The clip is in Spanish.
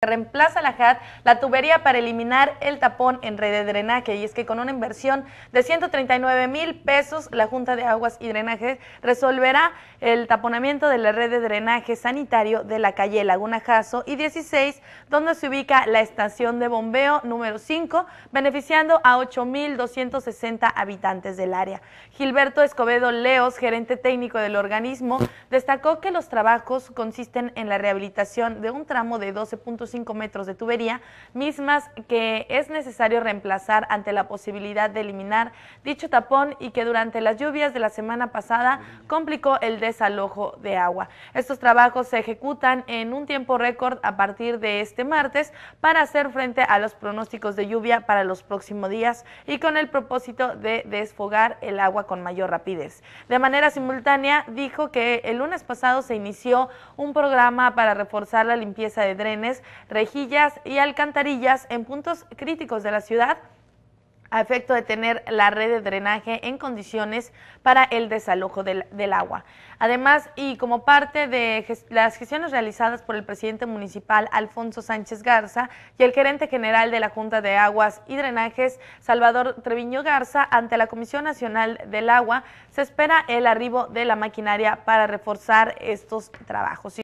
Reemplaza la JAD la tubería para eliminar el tapón en red de drenaje y es que con una inversión de 139 mil pesos la Junta de Aguas y Drenajes resolverá el taponamiento de la red de drenaje sanitario de la calle Laguna Jaso y 16 donde se ubica la estación de bombeo número 5 beneficiando a 8.260 habitantes del área. Gilberto Escobedo Leos, gerente técnico del organismo, destacó que los trabajos consisten en la rehabilitación de un tramo de 12.5 cinco metros de tubería, mismas que es necesario reemplazar ante la posibilidad de eliminar dicho tapón y que durante las lluvias de la semana pasada complicó el desalojo de agua. Estos trabajos se ejecutan en un tiempo récord a partir de este martes para hacer frente a los pronósticos de lluvia para los próximos días y con el propósito de desfogar el agua con mayor rapidez. De manera simultánea, dijo que el lunes pasado se inició un programa para reforzar la limpieza de drenes rejillas y alcantarillas en puntos críticos de la ciudad a efecto de tener la red de drenaje en condiciones para el desalojo del, agua. Además, y como parte de las gestiones realizadas por el presidente municipal Alfonso Sánchez Garza y el gerente general de la Junta de Aguas y Drenajes, Salvador Treviño Garza, ante la Comisión Nacional del Agua, se espera el arribo de la maquinaria para reforzar estos trabajos.